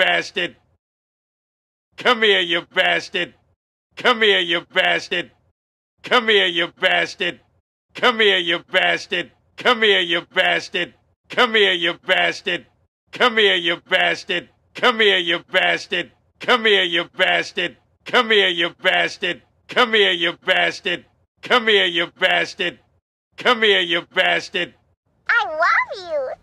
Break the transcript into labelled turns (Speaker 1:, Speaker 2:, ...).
Speaker 1: bastard! Come here, you bastard! Come here, you bastard! Come here, you bastard! Come here, you bastard! Come here, you bastard! Come here, you bastard! Come here, you bastard! Come here, you bastard! Come here, you bastard! Come here, you bastard! Come here, you bastard! Come here, you bastard! Come here, you bastard!
Speaker 2: I love you!